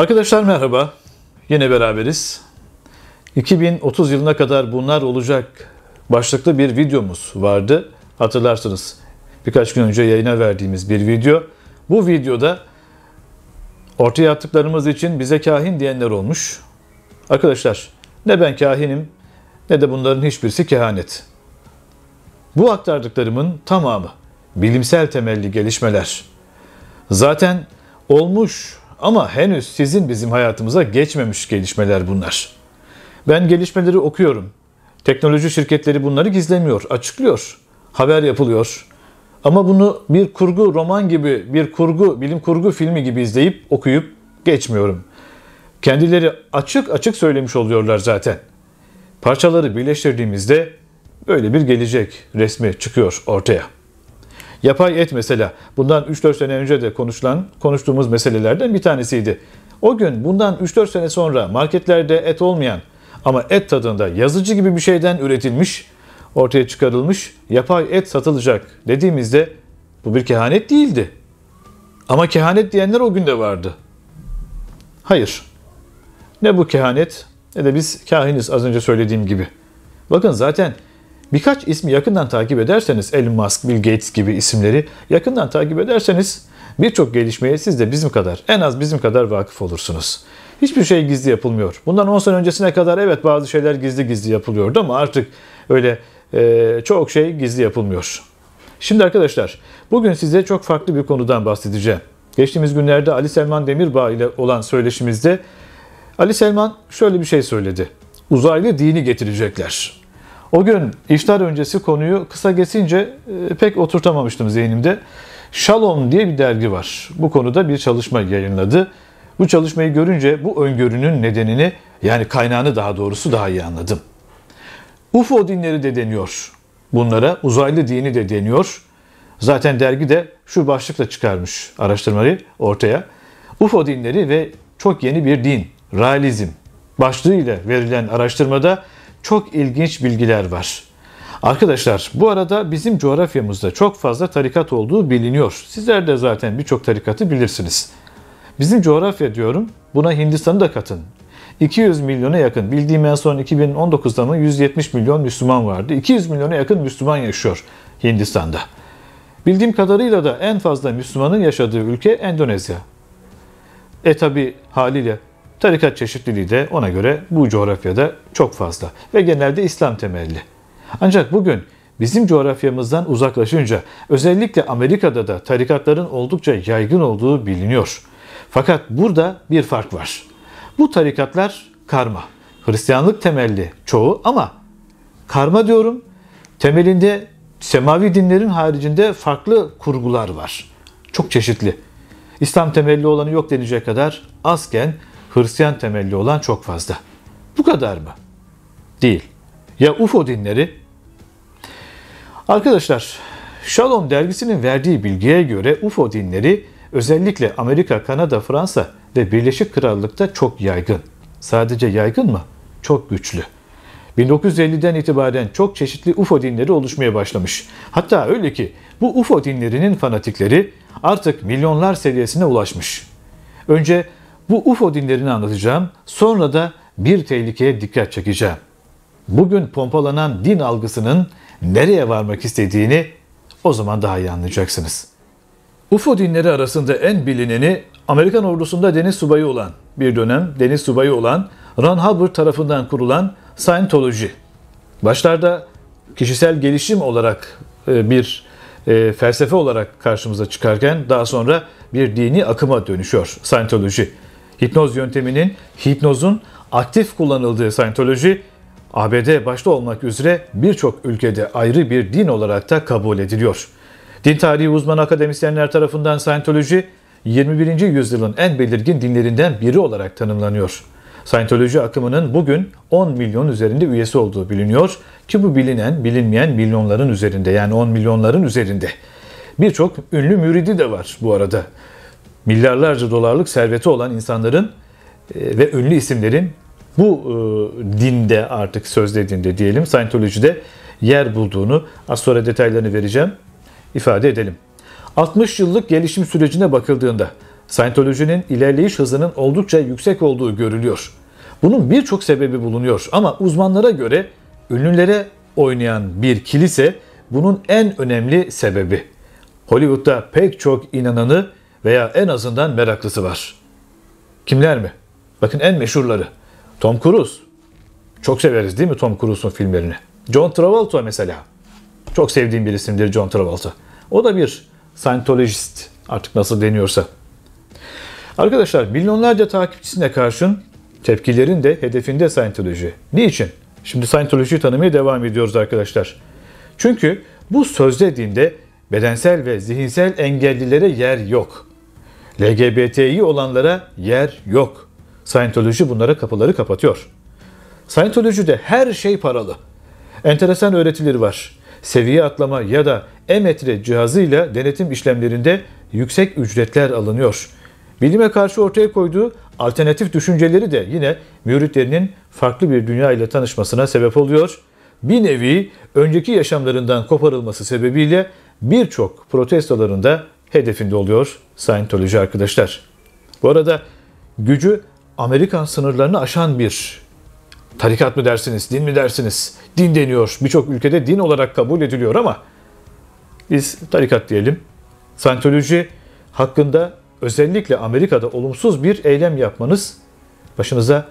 Arkadaşlar merhaba. Yine beraberiz. 2030 yılına kadar bunlar olacak başlıklı bir videomuz vardı. Hatırlarsınız birkaç gün önce yayına verdiğimiz bir video. Bu videoda ortaya attıklarımız için bize kahin diyenler olmuş. Arkadaşlar ne ben kahinim ne de bunların hiçbirisi kehanet. Bu aktardıklarımın tamamı bilimsel temelli gelişmeler. Zaten olmuş ama henüz sizin bizim hayatımıza geçmemiş gelişmeler bunlar. Ben gelişmeleri okuyorum. Teknoloji şirketleri bunları gizlemiyor, açıklıyor. Haber yapılıyor. Ama bunu bir kurgu roman gibi, bir kurgu, bilim kurgu filmi gibi izleyip okuyup geçmiyorum. Kendileri açık açık söylemiş oluyorlar zaten. Parçaları birleştirdiğimizde böyle bir gelecek resmi çıkıyor ortaya.'' Yapay et mesela bundan 3-4 sene önce de konuşulan, konuştuğumuz meselelerden bir tanesiydi. O gün bundan 3-4 sene sonra marketlerde et olmayan ama et tadında yazıcı gibi bir şeyden üretilmiş, ortaya çıkarılmış yapay et satılacak dediğimizde bu bir kehanet değildi. Ama kehanet diyenler o gün de vardı. Hayır. Ne bu kehanet ne de biz kahiniz az önce söylediğim gibi. Bakın zaten Birkaç ismi yakından takip ederseniz, Elon Musk, Bill Gates gibi isimleri yakından takip ederseniz birçok gelişmeye siz de bizim kadar, en az bizim kadar vakıf olursunuz. Hiçbir şey gizli yapılmıyor. Bundan 10 sene öncesine kadar evet bazı şeyler gizli gizli yapılıyordu ama artık öyle e, çok şey gizli yapılmıyor. Şimdi arkadaşlar, bugün size çok farklı bir konudan bahsedeceğim. Geçtiğimiz günlerde Ali Selman Demirbağ ile olan söyleşimizde Ali Selman şöyle bir şey söyledi. Uzaylı dini getirecekler. O gün iftar öncesi konuyu kısa geçince e, pek oturtamamıştım zihnimde. Shalom diye bir dergi var. Bu konuda bir çalışma yayınladı. Bu çalışmayı görünce bu öngörünün nedenini yani kaynağını daha doğrusu daha iyi anladım. UFO dinleri de deniyor. Bunlara uzaylı dini de deniyor. Zaten dergi de şu başlıkla çıkarmış araştırmayı ortaya. UFO dinleri ve çok yeni bir din, realizm başlığıyla verilen araştırmada çok ilginç bilgiler var. Arkadaşlar bu arada bizim coğrafyamızda çok fazla tarikat olduğu biliniyor. Sizler de zaten birçok tarikatı bilirsiniz. Bizim coğrafya diyorum buna Hindistan'ı da katın. 200 milyona yakın bildiğim en son 2019'da mı 170 milyon Müslüman vardı. 200 milyona yakın Müslüman yaşıyor Hindistan'da. Bildiğim kadarıyla da en fazla Müslümanın yaşadığı ülke Endonezya. E tabi haliyle Tarikat çeşitliliği de ona göre bu coğrafyada çok fazla ve genelde İslam temelli. Ancak bugün bizim coğrafyamızdan uzaklaşınca özellikle Amerika'da da tarikatların oldukça yaygın olduğu biliniyor. Fakat burada bir fark var. Bu tarikatlar karma. Hristiyanlık temelli çoğu ama karma diyorum temelinde semavi dinlerin haricinde farklı kurgular var. Çok çeşitli. İslam temelli olanı yok denecek kadar azken Hristiyan temelli olan çok fazla. Bu kadar mı? Değil. Ya UFO dinleri? Arkadaşlar, Shalom dergisinin verdiği bilgiye göre UFO dinleri özellikle Amerika, Kanada, Fransa ve Birleşik Krallık'ta çok yaygın. Sadece yaygın mı? Çok güçlü. 1950'den itibaren çok çeşitli UFO dinleri oluşmaya başlamış. Hatta öyle ki bu UFO dinlerinin fanatikleri artık milyonlar seviyesine ulaşmış. Önce bu UFO dinlerini anlatacağım. Sonra da bir tehlikeye dikkat çekeceğim. Bugün pompalanan din algısının nereye varmak istediğini o zaman daha iyi anlayacaksınız. UFO dinleri arasında en bilineni Amerikan ordusunda deniz subayı olan, bir dönem deniz subayı olan Ron Hubbard tarafından kurulan Scientology. Başlarda kişisel gelişim olarak e, bir e, felsefe olarak karşımıza çıkarken daha sonra bir dini akıma dönüşüyor Scientology. Hipnoz yönteminin, hipnozun aktif kullanıldığı Scientology, ABD başta olmak üzere birçok ülkede ayrı bir din olarak da kabul ediliyor. Din tarihi uzman akademisyenler tarafından Scientology, 21. yüzyılın en belirgin dinlerinden biri olarak tanımlanıyor. Scientology akımının bugün 10 milyon üzerinde üyesi olduğu biliniyor ki bu bilinen, bilinmeyen milyonların üzerinde yani 10 milyonların üzerinde. Birçok ünlü müridi de var bu arada milyarlarca dolarlık serveti olan insanların e, ve ünlü isimlerin bu e, dinde artık sözde dinde diyelim Scientology'de yer bulduğunu az sonra detaylarını vereceğim ifade edelim. 60 yıllık gelişim sürecine bakıldığında Scientology'nin ilerleyiş hızının oldukça yüksek olduğu görülüyor. Bunun birçok sebebi bulunuyor ama uzmanlara göre ünlülere oynayan bir kilise bunun en önemli sebebi. Hollywood'da pek çok inananı veya en azından meraklısı var. Kimler mi? Bakın en meşhurları. Tom Cruise. Çok severiz değil mi Tom Cruise'un filmlerini? John Travolta mesela. Çok sevdiğim bir isimdir John Travolta. O da bir Scientologist artık nasıl deniyorsa. Arkadaşlar milyonlarca takipçisine karşın tepkilerin de hedefinde Scientology. Niçin? Şimdi Scientology'yi tanımaya devam ediyoruz arkadaşlar. Çünkü bu söz dediğinde bedensel ve zihinsel engellilere yer yok. LGBTİ olanlara yer yok. Scientology bunlara kapıları kapatıyor. Scientology'de her şey paralı. Enteresan öğretileri var. Seviye atlama ya da e-metre cihazıyla denetim işlemlerinde yüksek ücretler alınıyor. Bilime karşı ortaya koyduğu alternatif düşünceleri de yine müritlerinin farklı bir dünya ile tanışmasına sebep oluyor. Bir nevi önceki yaşamlarından koparılması sebebiyle birçok protestolarında hedefinde oluyor Scientology arkadaşlar. Bu arada gücü Amerikan sınırlarını aşan bir tarikat mı dersiniz, din mi dersiniz? Din deniyor. Birçok ülkede din olarak kabul ediliyor ama biz tarikat diyelim. Scientology hakkında özellikle Amerika'da olumsuz bir eylem yapmanız başınıza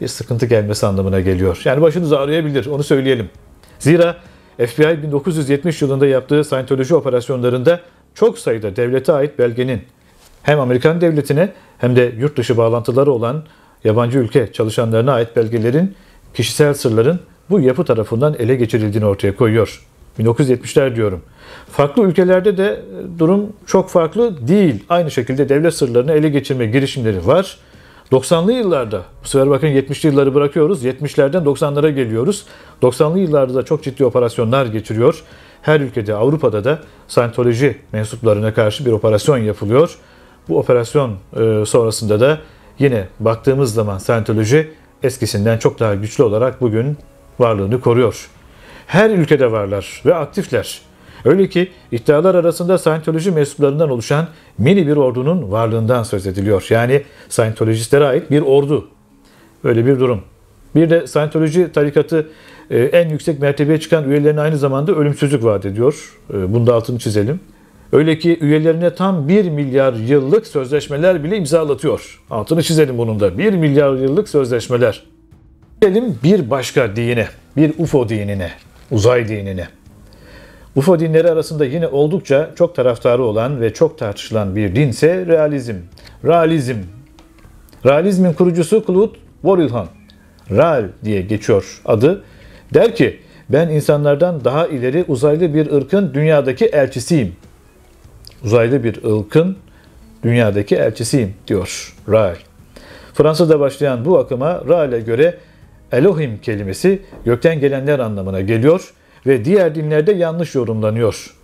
bir sıkıntı gelmesi anlamına geliyor. Yani başınız ağrıyabilir, onu söyleyelim. Zira FBI 1970 yılında yaptığı Scientology operasyonlarında çok sayıda devlete ait belgenin hem Amerikan devletine hem de yurt dışı bağlantıları olan yabancı ülke çalışanlarına ait belgelerin kişisel sırların bu yapı tarafından ele geçirildiğini ortaya koyuyor. 1970'ler diyorum. Farklı ülkelerde de e, durum çok farklı değil. Aynı şekilde devlet sırlarını ele geçirme girişimleri var. 90'lı yıllarda, bu sefer bakın 70'li yılları bırakıyoruz, 70'lerden 90'lara geliyoruz. 90'lı yıllarda da çok ciddi operasyonlar geçiriyor her ülkede Avrupa'da da Scientology mensuplarına karşı bir operasyon yapılıyor. Bu operasyon e, sonrasında da yine baktığımız zaman Scientology eskisinden çok daha güçlü olarak bugün varlığını koruyor. Her ülkede varlar ve aktifler. Öyle ki iddialar arasında Scientology mensuplarından oluşan mini bir ordunun varlığından söz ediliyor. Yani Scientolojistlere ait bir ordu. Öyle bir durum. Bir de Scientology tarikatı ee, en yüksek mertebeye çıkan üyelerine aynı zamanda ölümsüzlük vaat ediyor. Ee, Bunda altını çizelim. Öyle ki üyelerine tam 1 milyar yıllık sözleşmeler bile imzalatıyor. Altını çizelim bunun da. 1 milyar yıllık sözleşmeler. Gelelim bir başka dine, bir UFO dinine, uzay dinine. UFO dinleri arasında yine oldukça çok taraftarı olan ve çok tartışılan bir dinse realizm. Realizm. Realizmin kurucusu Claude Warren. Real diye geçiyor adı. Der ki ben insanlardan daha ileri uzaylı bir ırkın dünyadaki elçisiyim. Uzaylı bir ırkın dünyadaki elçisiyim diyor Rael. Fransa'da başlayan bu akıma Rael'e göre Elohim kelimesi gökten gelenler anlamına geliyor ve diğer dinlerde yanlış yorumlanıyor.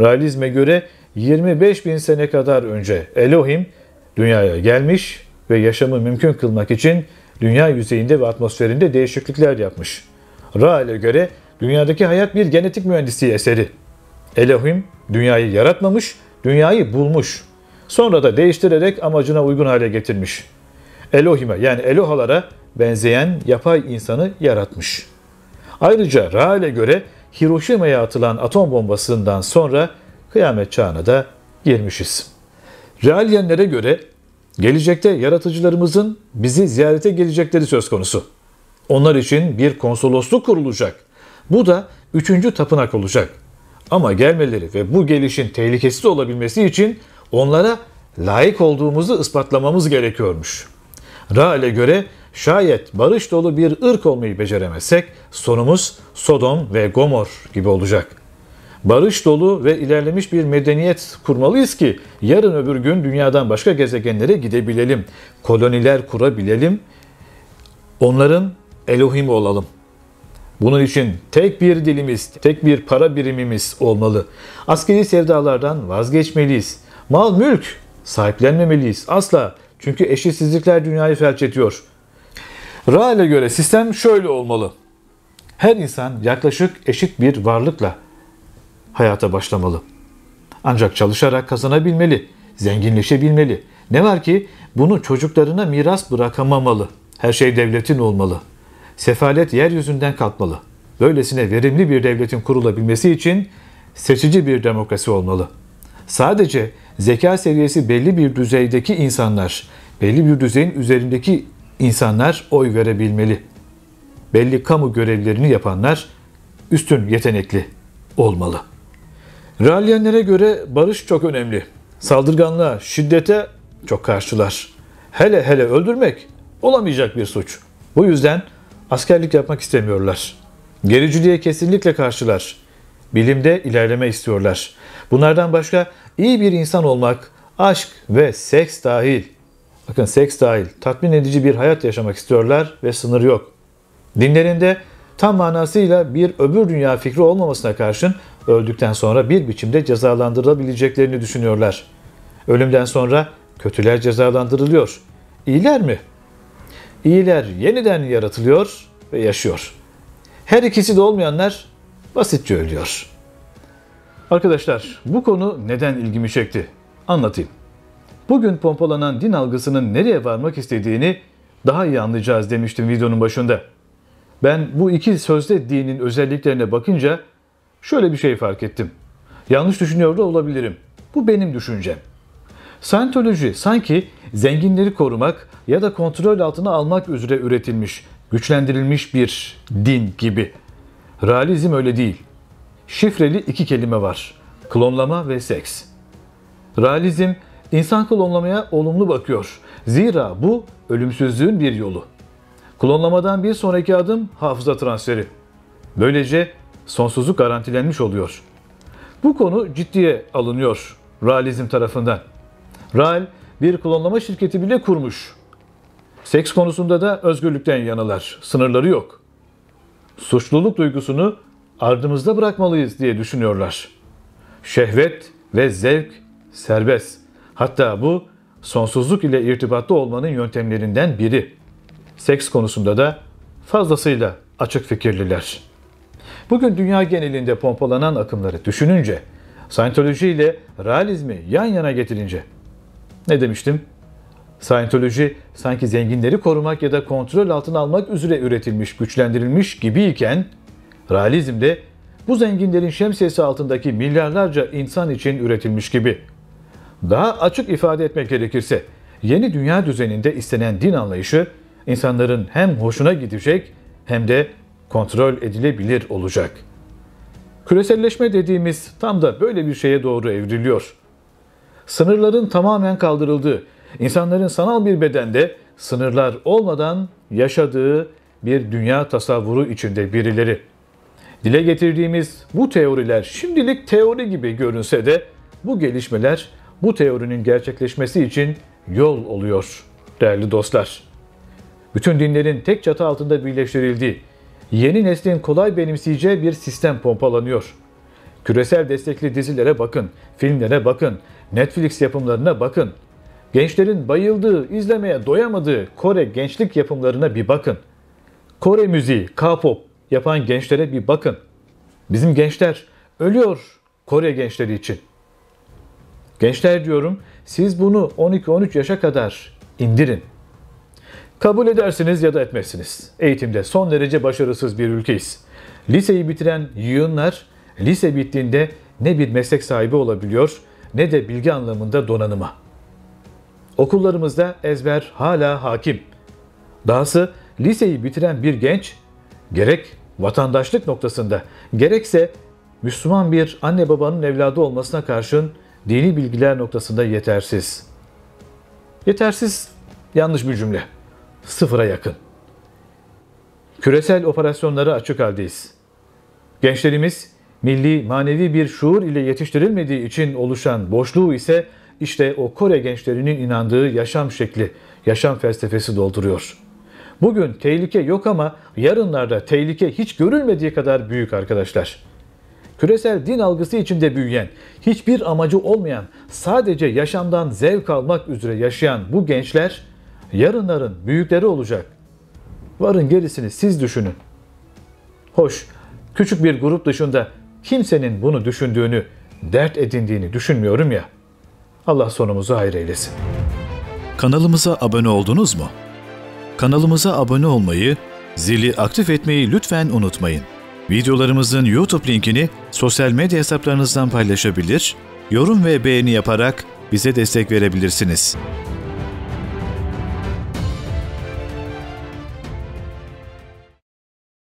Raelizme göre 25 bin sene kadar önce Elohim dünyaya gelmiş ve yaşamı mümkün kılmak için dünya yüzeyinde ve atmosferinde değişiklikler yapmış. Rael'e göre dünyadaki hayat bir genetik mühendisliği eseri. Elohim dünyayı yaratmamış, dünyayı bulmuş. Sonra da değiştirerek amacına uygun hale getirmiş. Elohim'e yani Elohalara benzeyen yapay insanı yaratmış. Ayrıca Rael'e göre Hiroşima'ya atılan atom bombasından sonra kıyamet çağına da girmişiz. Realyenlere göre gelecekte yaratıcılarımızın bizi ziyarete gelecekleri söz konusu. Onlar için bir konsolosluk kurulacak. Bu da üçüncü tapınak olacak. Ama gelmeleri ve bu gelişin tehlikesiz olabilmesi için onlara layık olduğumuzu ispatlamamız gerekiyormuş. Ra'le göre şayet barış dolu bir ırk olmayı beceremezsek sonumuz Sodom ve Gomor gibi olacak. Barış dolu ve ilerlemiş bir medeniyet kurmalıyız ki yarın öbür gün dünyadan başka gezegenlere gidebilelim, koloniler kurabilelim. Onların Elohim olalım. Bunun için tek bir dilimiz, tek bir para birimimiz olmalı. Askeri sevdalardan vazgeçmeliyiz. Mal, mülk sahiplenmemeliyiz. Asla. Çünkü eşitsizlikler dünyayı felç ediyor. Rael'e göre sistem şöyle olmalı. Her insan yaklaşık eşit bir varlıkla hayata başlamalı. Ancak çalışarak kazanabilmeli, zenginleşebilmeli. Ne var ki bunu çocuklarına miras bırakamamalı. Her şey devletin olmalı.'' Sefalet yeryüzünden kalkmalı. Böylesine verimli bir devletin kurulabilmesi için seçici bir demokrasi olmalı. Sadece zeka seviyesi belli bir düzeydeki insanlar, belli bir düzeyin üzerindeki insanlar oy verebilmeli. Belli kamu görevlerini yapanlar üstün yetenekli olmalı. Ralyenlere göre barış çok önemli. Saldırganlığa, şiddete çok karşılar. Hele hele öldürmek olamayacak bir suç. Bu yüzden askerlik yapmak istemiyorlar. Gericiliğe kesinlikle karşılar. Bilimde ilerleme istiyorlar. Bunlardan başka iyi bir insan olmak, aşk ve seks dahil. Bakın seks dahil tatmin edici bir hayat yaşamak istiyorlar ve sınır yok. Dinlerinde tam manasıyla bir öbür dünya fikri olmamasına karşın öldükten sonra bir biçimde cezalandırılabileceklerini düşünüyorlar. Ölümden sonra kötüler cezalandırılıyor. İyiler mi? İyiler yeniden yaratılıyor ve yaşıyor. Her ikisi de olmayanlar basitçe ölüyor. Arkadaşlar bu konu neden ilgimi çekti? Anlatayım. Bugün pompalanan din algısının nereye varmak istediğini daha iyi anlayacağız demiştim videonun başında. Ben bu iki sözde dinin özelliklerine bakınca şöyle bir şey fark ettim. Yanlış düşünüyor da olabilirim. Bu benim düşüncem. Scientology sanki zenginleri korumak ya da kontrol altına almak üzere üretilmiş, güçlendirilmiş bir din gibi. Realizm öyle değil. Şifreli iki kelime var. Klonlama ve seks. Realizm insan klonlamaya olumlu bakıyor. Zira bu ölümsüzlüğün bir yolu. Klonlamadan bir sonraki adım hafıza transferi. Böylece sonsuzluk garantilenmiş oluyor. Bu konu ciddiye alınıyor realizm tarafından. Rael bir klonlama şirketi bile kurmuş. Seks konusunda da özgürlükten yanılar. Sınırları yok. Suçluluk duygusunu ardımızda bırakmalıyız diye düşünüyorlar. Şehvet ve zevk serbest. Hatta bu sonsuzluk ile irtibatta olmanın yöntemlerinden biri. Seks konusunda da fazlasıyla açık fikirliler. Bugün dünya genelinde pompalanan akımları düşününce, Scientology ile realizmi yan yana getirince ne demiştim? Scientology sanki zenginleri korumak ya da kontrol altına almak üzere üretilmiş, güçlendirilmiş gibiyken, realizmde bu zenginlerin şemsiyesi altındaki milyarlarca insan için üretilmiş gibi. Daha açık ifade etmek gerekirse, yeni dünya düzeninde istenen din anlayışı insanların hem hoşuna gidecek hem de kontrol edilebilir olacak. Küreselleşme dediğimiz tam da böyle bir şeye doğru evriliyor sınırların tamamen kaldırıldığı, insanların sanal bir bedende sınırlar olmadan yaşadığı bir dünya tasavvuru içinde birileri. Dile getirdiğimiz bu teoriler şimdilik teori gibi görünse de bu gelişmeler bu teorinin gerçekleşmesi için yol oluyor değerli dostlar. Bütün dinlerin tek çatı altında birleştirildiği, yeni neslin kolay benimseyeceği bir sistem pompalanıyor.'' Küresel destekli dizilere bakın, filmlere bakın, Netflix yapımlarına bakın. Gençlerin bayıldığı, izlemeye doyamadığı Kore gençlik yapımlarına bir bakın. Kore müziği, K-pop yapan gençlere bir bakın. Bizim gençler ölüyor Kore gençleri için. Gençler diyorum, siz bunu 12-13 yaşa kadar indirin. Kabul edersiniz ya da etmezsiniz. Eğitimde son derece başarısız bir ülkeyiz. Liseyi bitiren yığınlar Lise bittiğinde ne bir meslek sahibi olabiliyor ne de bilgi anlamında donanıma. Okullarımızda ezber hala hakim. Dahası liseyi bitiren bir genç gerek vatandaşlık noktasında gerekse Müslüman bir anne babanın evladı olmasına karşın dini bilgiler noktasında yetersiz. Yetersiz yanlış bir cümle. Sıfıra yakın. Küresel operasyonlara açık haldeyiz. Gençlerimiz milli manevi bir şuur ile yetiştirilmediği için oluşan boşluğu ise işte o Kore gençlerinin inandığı yaşam şekli, yaşam felsefesi dolduruyor. Bugün tehlike yok ama yarınlarda tehlike hiç görülmediği kadar büyük arkadaşlar. Küresel din algısı içinde büyüyen, hiçbir amacı olmayan, sadece yaşamdan zevk almak üzere yaşayan bu gençler yarınların büyükleri olacak. Varın gerisini siz düşünün. Hoş, küçük bir grup dışında kimsenin bunu düşündüğünü, dert edindiğini düşünmüyorum ya. Allah sonumuzu hayır eylesin. Kanalımıza abone oldunuz mu? Kanalımıza abone olmayı, zili aktif etmeyi lütfen unutmayın. Videolarımızın YouTube linkini sosyal medya hesaplarınızdan paylaşabilir, yorum ve beğeni yaparak bize destek verebilirsiniz.